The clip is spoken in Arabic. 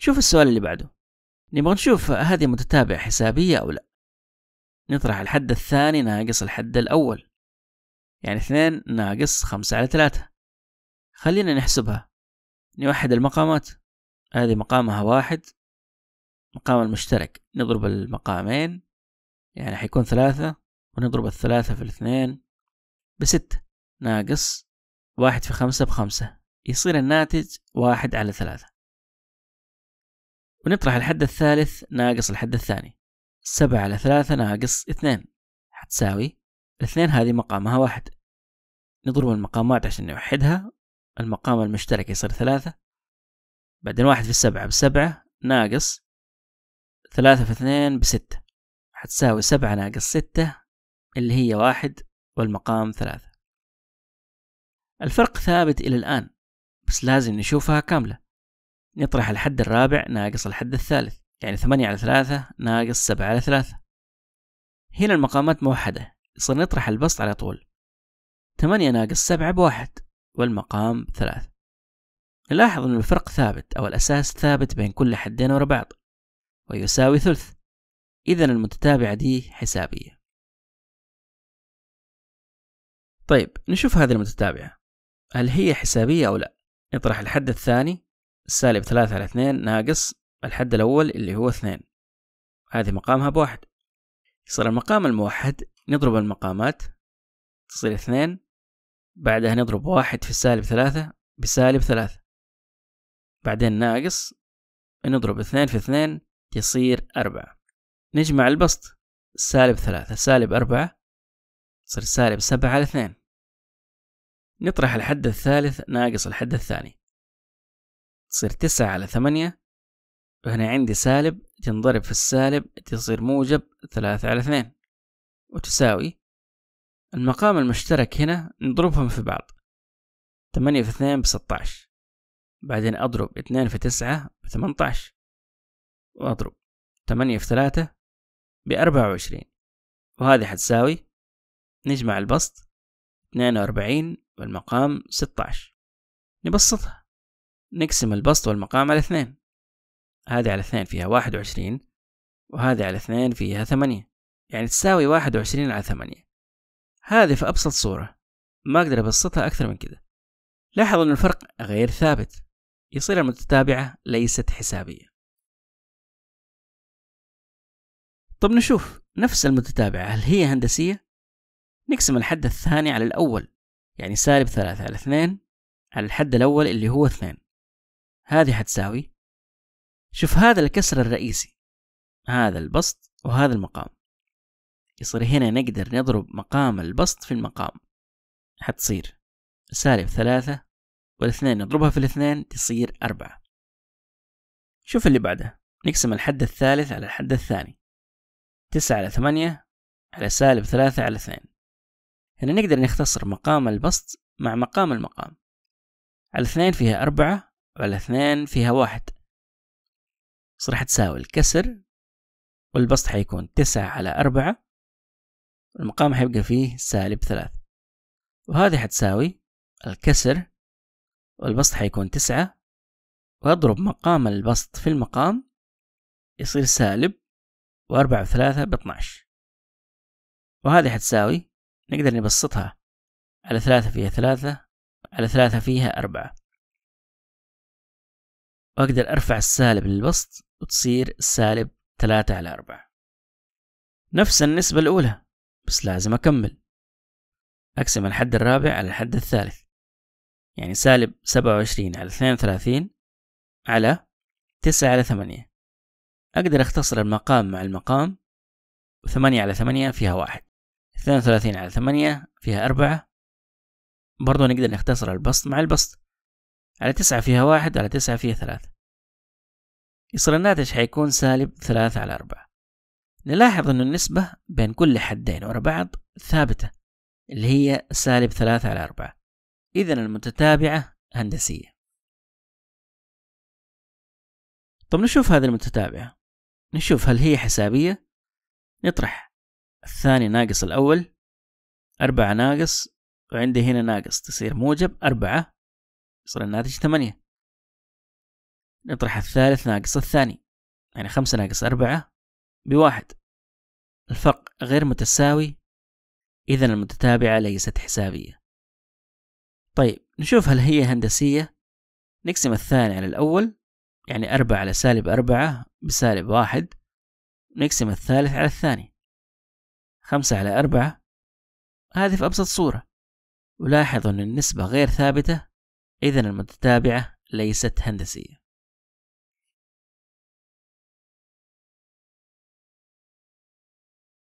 شوف السؤال اللي بعده نبغى نشوف هذه متتابعة حسابية أو لا نطرح الحد الثاني ناقص الحد الأول يعني اثنين ناقص خمسة على ثلاثة خلينا نحسبها نوحد المقامات هذه مقامها واحد مقام المشترك نضرب المقامين يعني حيكون ثلاثة ونضرب الثلاثة في الاثنين بستة ناقص واحد في خمسة بخمسة يصير الناتج واحد على ثلاثة ونطرح الحد الثالث ناقص الحد الثاني سبعة على ثلاثة ناقص اثنين حتساوي الاثنين هذه مقامها واحد نضرب المقامات عشان نوحدها المقام المشترك يصير ثلاثة بعدين واحد في السبعة بسبعة ناقص ثلاثة في اثنين بستة حتساوي سبعة ناقص ستة اللي هي واحد والمقام ثلاثة الفرق ثابت إلى الآن بس لازم نشوفها كاملة نطرح الحد الرابع ناقص الحد الثالث يعني ثمانية على ثلاثة ناقص سبعة على ثلاثة هنا المقامات موحدة يصير نطرح البسط على طول ثمانية ناقص سبعة بواحد والمقام ثلاثة نلاحظ أن الفرق ثابت أو الأساس ثابت بين كل حدين ورا بعض ويساوي ثلث إذا المتتابعة دي حسابية طيب نشوف هذه المتتابعة هل هي حسابية أو لا نطرح الحد الثاني سالب ثلاثة على اثنين ناقص الحد الأول اللي هو اثنين هذه مقامها بواحد يصير المقام الموحد نضرب المقامات تصير اثنين بعدها نضرب واحد في السالب ثلاثة بسالب ثلاثة بعدين ناقص نضرب اثنين في اثنين يصير أربعة نجمع البسط سالب ثلاثة سالب أربعة تصير سالب سبعة على اثنين نطرح الحد الثالث ناقص الحد الثاني تصير تسعة على ثمانية وهنا عندي سالب تنضرب في السالب تصير موجب ثلاثة على اثنين وتساوي المقام المشترك هنا نضربهم في بعض ثمانية في اثنين بستاش بعدين أضرب اثنين في تسعة بثمنتاعش وأضرب ثمانية في ثلاثة بأربعة وعشرين وهذه حتساوي نجمع البسط اثنين وأربعين والمقام ستاش نبسطها نقسم البسط والمقام على اثنين هذه على اثنين فيها واحد وعشرين وهذه على اثنين فيها ثمانية يعني تساوي واحد وعشرين على ثمانية هذه في أبسط صورة ما أقدر أبسطها أكثر من كده لاحظ أن الفرق غير ثابت يصير المتتابعة ليست حسابية طب نشوف نفس المتتابعة هل هي هندسية؟ نقسم الحد الثاني على الأول يعني سالب ثلاثة على اثنين على الحد الأول اللي هو اثنين هذه حتساوي شوف هذا الكسر الرئيسي هذا البسط وهذا المقام يصير هنا نقدر نضرب مقام البسط في المقام حتصير سالب ثلاثة والاثنين نضربها في الاثنين تصير أربعة شوف اللي بعده نقسم الحد الثالث على الحد الثاني تسعة على ثمانية على سالب ثلاثة على اثنين هنا نقدر نختصر مقام البسط مع مقام المقام على اثنين فيها أربعة على اثنين فيها واحد بس راح تساوي الكسر والبسط حيكون تسعة على أربعة المقام حيبقى فيه سالب ثلاث وهذه حتساوي الكسر والبسط حيكون تسعة وأضرب مقام البسط في المقام يصير سالب وأربعة وثلاثة باثناش وهذه حتساوي نقدر نبسطها على ثلاثة فيها ثلاثة على ثلاثة فيها أربعة وأقدر أرفع السالب للبسط وتصير سالب ثلاثة على أربعة نفس النسبة الأولى بس لازم أكمل أقسم الحد الرابع على الحد الثالث يعني سالب سبعة وعشرين على اثنين وثلاثين على تسعة على ثمانية أقدر أختصر المقام مع المقام وثمانية على ثمانية فيها واحد اثنين وثلاثين على ثمانية فيها أربعة برضو نقدر نختصر البسط مع البسط على تسعة فيها واحد على تسعة فيها ثلاثة يصير الناتج حيكون سالب ثلاثة على أربعة نلاحظ أن النسبة بين كل حدين ورا بعض ثابتة اللي هي سالب ثلاثة على أربعة إذا المتتابعة هندسية طب نشوف هذه المتتابعة نشوف هل هي حسابية نطرح الثاني ناقص الأول أربعة ناقص وعندي هنا ناقص تصير موجب أربعة يصير الناتج ثمانية نطرح الثالث ناقص الثاني يعني خمسة ناقص أربعة بواحد الفرق غير متساوي إذا المتتابعة ليست حسابية طيب نشوف هل هي هندسية نقسم الثاني على الأول يعني أربعة على سالب أربعة بسالب واحد نقسم الثالث على الثاني خمسة على أربعة هذه في أبسط صورة ولاحظ أن النسبة غير ثابتة إذا المتتابعة ليست هندسية